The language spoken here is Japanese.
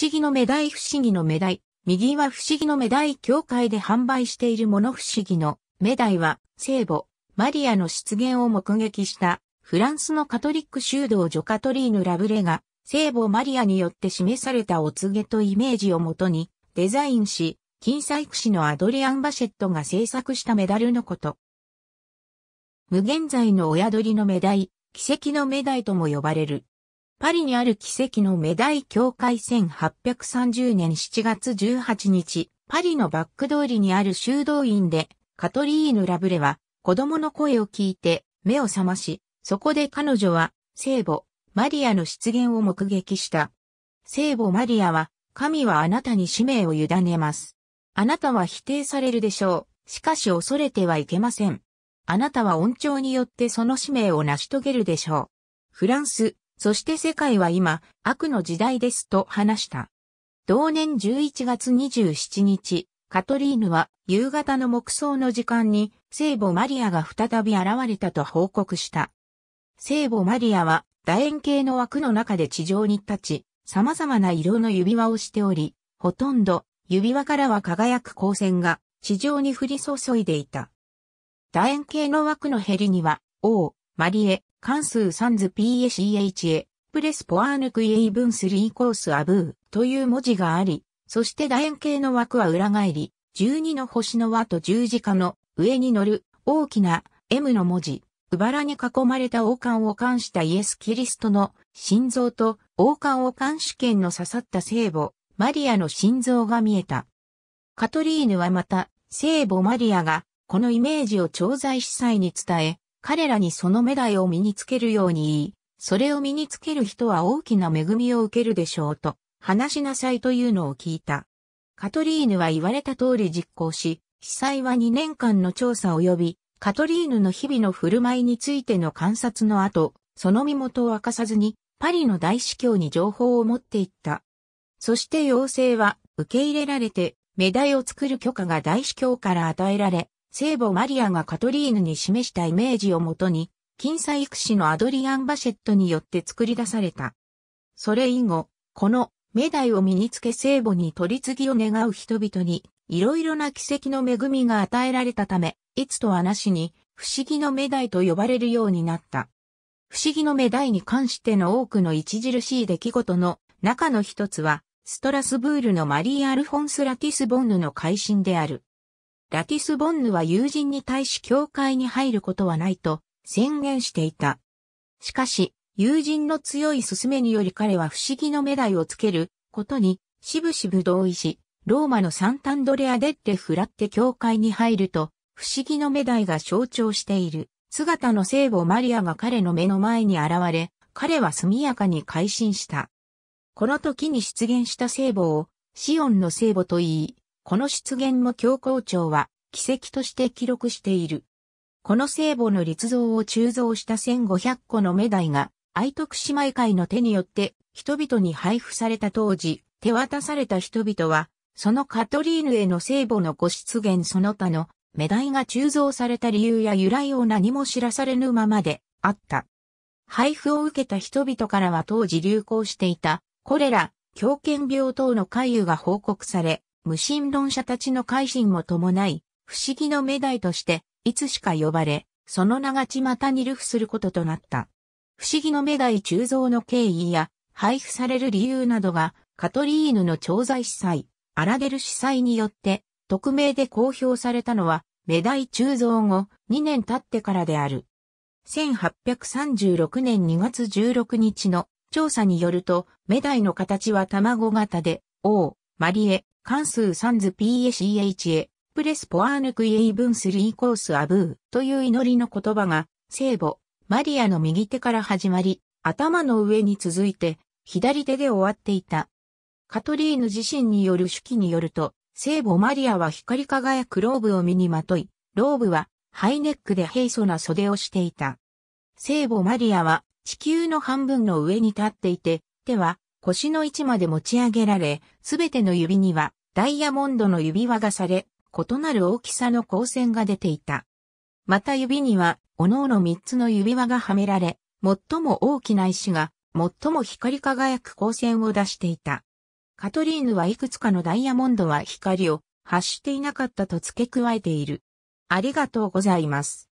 思議の目大不思議の目大、右は不思議の目大協会で販売しているもの不思議の目大は、聖母、マリアの出現を目撃したフランスのカトリック修道女カトリーヌ・ラブレが、聖母マリアによって示されたお告げとイメージをもとに、デザインし、金細工師のアドリアン・バシェットが制作したメダルのこと。無限在の親鳥のメダイ、奇跡のメダイとも呼ばれる。パリにある奇跡のメダイ教会1830年7月18日、パリのバック通りにある修道院で、カトリーヌ・ラブレは、子供の声を聞いて、目を覚まし、そこで彼女は、聖母、マリアの出現を目撃した。聖母マリアは、神はあなたに使命を委ねます。あなたは否定されるでしょう。しかし恐れてはいけません。あなたは恩寵によってその使命を成し遂げるでしょう。フランス、そして世界は今、悪の時代ですと話した。同年11月27日、カトリーヌは夕方の黙想の時間に聖母マリアが再び現れたと報告した。聖母マリアは楕円形の枠の中で地上に立ち、様々な色の指輪をしており、ほとんど指輪からは輝く光線が地上に降り注いでいた。楕円形の枠のヘリには、王、マリエ、関数サンズ p a c h へ、プレスポアーヌクイエイブンスリーコースアブーという文字があり、そして楕円形の枠は裏返り、12の星の輪と十字架の上に乗る大きな M の文字、うばらに囲まれた王冠を冠したイエス・キリストの心臓と王冠を冠主権の刺さった聖母、マリアの心臓が見えた。カトリーヌはまた、聖母マリアがこのイメージを調剤司祭に伝え、彼らにそのメダイを身につけるように言い、それを身につける人は大きな恵みを受けるでしょうと、話しなさいというのを聞いた。カトリーヌは言われた通り実行し、被災は2年間の調査及び、カトリーヌの日々の振る舞いについての観察の後、その身元を明かさずに、パリの大司教に情報を持っていった。そして要請は受け入れられて、メダイを作る許可が大司教から与えられ、聖母マリアがカトリーヌに示したイメージをもとに、近彩育士のアドリアン・バシェットによって作り出された。それ以後、このメダイを身につけ聖母に取り次ぎを願う人々に、いろいろな奇跡の恵みが与えられたため、いつとはなしに、不思議のメダイと呼ばれるようになった。不思議のメダイに関しての多くの著しい出来事の中の一つは、ストラスブールのマリー・アルフォンス・ラティス・ボンヌの改心である。ラティスボンヌは友人に対し教会に入ることはないと宣言していた。しかし、友人の強い勧めにより彼は不思議の目代をつけることに、しぶしぶ同意し、ローマのサンタンドレアデッテ・フラッテ教会に入ると、不思議の目代が象徴している姿の聖母マリアが彼の目の前に現れ、彼は速やかに改心した。この時に出現した聖母をシオンの聖母と言い、この出現も教皇庁は奇跡として記録している。この聖母の立像を鋳造した1500個の目イが愛徳姉妹会の手によって人々に配布された当時、手渡された人々は、そのカトリーヌへの聖母のご出現その他の目イが鋳造された理由や由来を何も知らされぬままであった。配布を受けた人々からは当時流行していたコレラ、狂犬病等の回遊が報告され、無神論者たちの改心も伴い、不思議の命題として、いつしか呼ばれ、その名がたに流布することとなった。不思議のダ題鋳造の経緯や、配布される理由などが、カトリーヌの調剤司祭、アラデル司祭によって、匿名で公表されたのは、メダイ鋳造後、2年経ってからである。1836年2月16日の調査によると、メダイの形は卵型で、王、マリエ、関数サンズ PACH へ、プレスポアーヌクイエイブンスリーコースアブーという祈りの言葉が、聖母、マリアの右手から始まり、頭の上に続いて、左手で終わっていた。カトリーヌ自身による手記によると、聖母マリアは光り輝くローブを身にまとい、ローブはハイネックで平素な袖をしていた。聖母マリアは地球の半分の上に立っていて、手は腰の位置まで持ち上げられ、すべての指にはダイヤモンドの指輪がされ、異なる大きさの光線が出ていた。また指には、おのおの三つの指輪がはめられ、最も大きな石が、最も光り輝く光線を出していた。カトリーヌはいくつかのダイヤモンドは光を発していなかったと付け加えている。ありがとうございます。